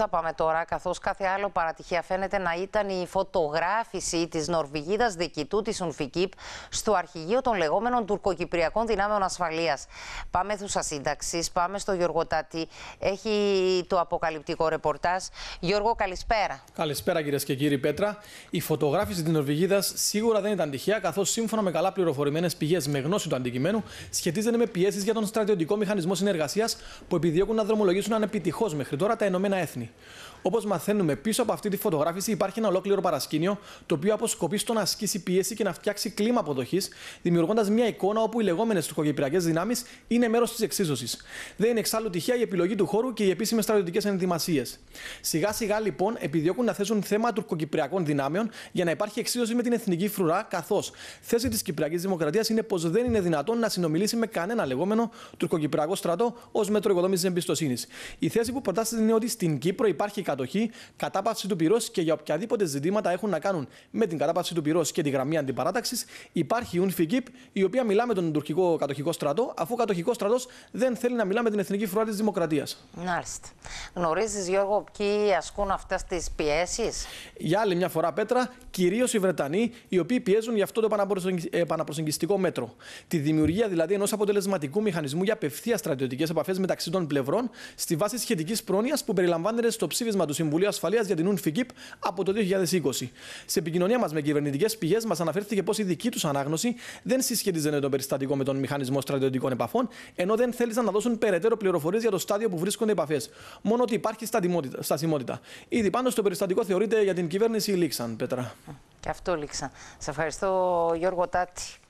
θα πάμε τώρα, καθώς κάθε άλλο παρατυχία φαίνεται να ήταν η φωτογράφηση της Νορβηγίδας διοικητού της Ουνφικύπ στο αρχηγείο των λεγόμενων τουρκοκυπριακών δυνάμεων ασφαλείας. Πάμε θούσα σύνταξης, πάμε στο Γιώργο Τάτι. Έχει το αποκαλυπτικό ρεπορτάζ. Γιώργο, καλησπέρα. Καλησπέρα, κυρίες και κύριοι Πέτρα. Η φωτογράφηση της Νορβηγίδας σίγουρα δεν ήταν τυχαία, καθώς σύμφωνα με καλά πληροφορημένες πηγές με γνώση του αντικειμένου, σχετίζεται με πιέσεις για τον στρατιωτικό μηχανισμό συνεργασίας που επιδιώκουν να δρομολογήσουν ανεπιτυχώς μέχρι τώρα τα Ηνωμένα Έθνη. Όπως μαθαίνουμε, πίσω από αυτή τη φωτογράφηση υπάρχει ένα ολόκληρο παρασκήνιο, το οποίο αποσκοπεί στο να ασκήσει πίεση και να φτιάξει κλίμα αποδοχής, δημιουργώντας μια εικόνα όπου οι λεγόμενες τουρκοκυπριακέ δυνάμεις είναι μέρος της εξίσωσης. Δεν είναι εξάλλου τυχαία η επιλογή του χώρου και οι επίσημες στρατιωτικές ενδυμασίες. Σιγά σιγά λοιπόν επιδιώκουν να θέσουν θέμα τουρκοκυπριακών δυνάμεων για να υπάρχει εξίσωση με την εθνική φρουρά, καθώς θέση της Κυπριακής Δημοκρατίας είναι πως δεν είναι δυνατόν να συνομιλήσει με κανένα λεγόμενο τουρκοκυπριακό στρατό ως μέτρο οικοδόμησης εμπιστοσύνης. Η θέση που προτάσσεται είναι ότι στην Υπάρχει κατοχή, κατάπαυση του πυρός και για οποιαδήποτε ζητήματα έχουν να κάνουν με την κατάπαυση του πυρός και τη γραμμή αντιπαράταξης, υπάρχει η UNFIGIP, η οποία μιλά με τον τουρκικό κατοχικό στρατό, αφού ο κατοχικός στρατός δεν θέλει να μιλά με την εθνική φρουρά της Δημοκρατίας. Μάλιστα. Γνωρίζεις, Γιώργο, ποιοι ασκούν αυτές τις πιέσεις. Για άλλη μια φορά, Πέτρα, κυρίως οι Βρετανοί, οι οποίοι πιέζουν για αυτό το επαναπροσεγγιστικό ε, μέτρο. Τη δημιουργία δηλαδή ενός αποτελεσματικού μηχανισμού για απευθείας στρατιωτικές επαφές μεταξύ των πλευρών στη βάση σχετικής πρόνοιας που περιλαμβάνει άνδρες στο ψήφισμα του Συμβουλίου Ασφαλείας για την UNFICIP από το 2020. Σε επικοινωνία μας με κυβερνητικές πηγές, μας αναφέρθηκε πως η δική τους ανάγνωση δεν συσχετίζεται τον περιστατικό με τον μηχανισμό στρατιωτικών επαφών, ενώ δεν θέλησαν να δώσουν περαιτέρω πληροφορίες για το στάδιο που βρίσκονται επαφές. Μόνο ότι υπάρχει στασιμότητα. Ήδη πάντω το περιστατικό θεωρείται για την κυβέρνηση λήξαν, Πέτρα. Και αυτό λήξαν. Σε ευχαριστώ, Γιώργο Τάτη.